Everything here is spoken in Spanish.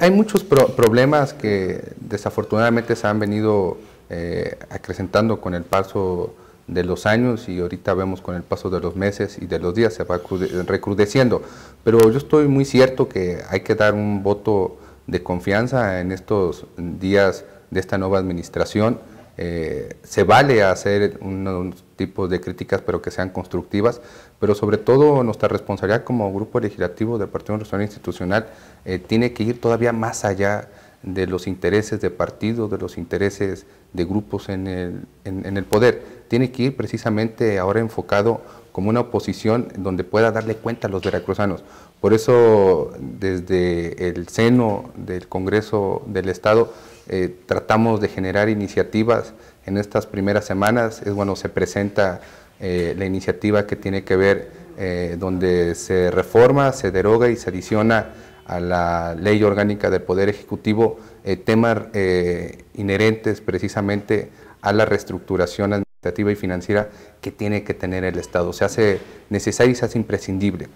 Hay, muchos problemas que desafortunadamente se han venido eh, acrecentando con el paso de los años y ahorita vemos con el paso de los meses y de los días se va recrudeciendo. Pero yo estoy muy cierto que hay que dar un voto de confianza en estos días de esta nueva administración. Eh, se vale hacer un tipo de críticas, pero que sean constructivas, pero sobre todo nuestra responsabilidad como grupo legislativo del Partido Nacional Institucional eh, tiene que ir todavía más allá de los intereses de partido, de los intereses de grupos en el, en el poder. Tiene que ir precisamente ahora enfocado como una oposición donde pueda darle cuenta a los veracruzanos. Por eso desde el seno del Congreso del Estado eh, tratamos de generar iniciativas en estas primeras semanas. Es cuando se presenta eh, la iniciativa que tiene que ver eh, donde se reforma, se deroga y se adiciona a la ley orgánica del Poder Ejecutivo temas inherentes precisamente a la reestructuración y financiera que tiene que tener el Estado. Se hace necesario y se hace imprescindible.